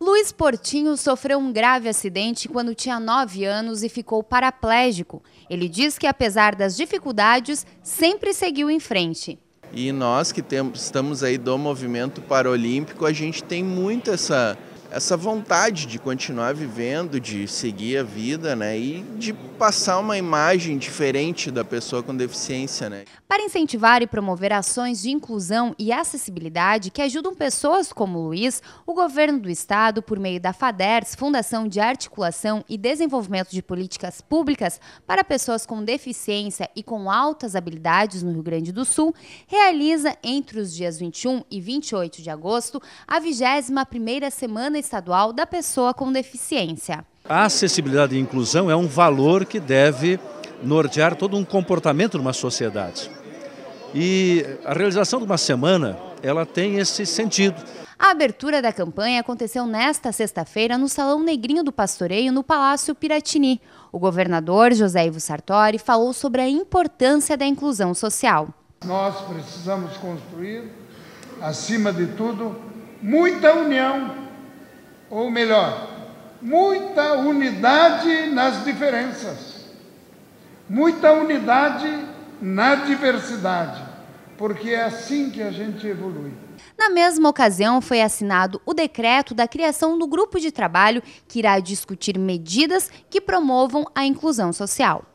Luiz Portinho sofreu um grave acidente quando tinha 9 anos e ficou paraplégico. Ele diz que, apesar das dificuldades, sempre seguiu em frente. E nós que temos, estamos aí do movimento paralímpico, a gente tem muito essa, essa vontade de continuar vivendo, de seguir a vida, né? E de passar uma imagem diferente da pessoa com deficiência, né? Para incentivar e promover ações de inclusão e acessibilidade que ajudam pessoas como Luiz, o governo do estado, por meio da FADERS, Fundação de Articulação e Desenvolvimento de Políticas Públicas para pessoas com deficiência e com altas habilidades no Rio Grande do Sul, realiza entre os dias 21 e 28 de agosto a 21ª Semana estadual da pessoa com deficiência. A acessibilidade e inclusão é um valor que deve nortear todo um comportamento numa sociedade. E a realização de uma semana, ela tem esse sentido. A abertura da campanha aconteceu nesta sexta-feira no Salão Negrinho do Pastoreio, no Palácio Piratini. O governador José Ivo Sartori falou sobre a importância da inclusão social. Nós precisamos construir, acima de tudo, muita união ou melhor, muita unidade nas diferenças, muita unidade na diversidade, porque é assim que a gente evolui. Na mesma ocasião, foi assinado o decreto da criação do grupo de trabalho que irá discutir medidas que promovam a inclusão social.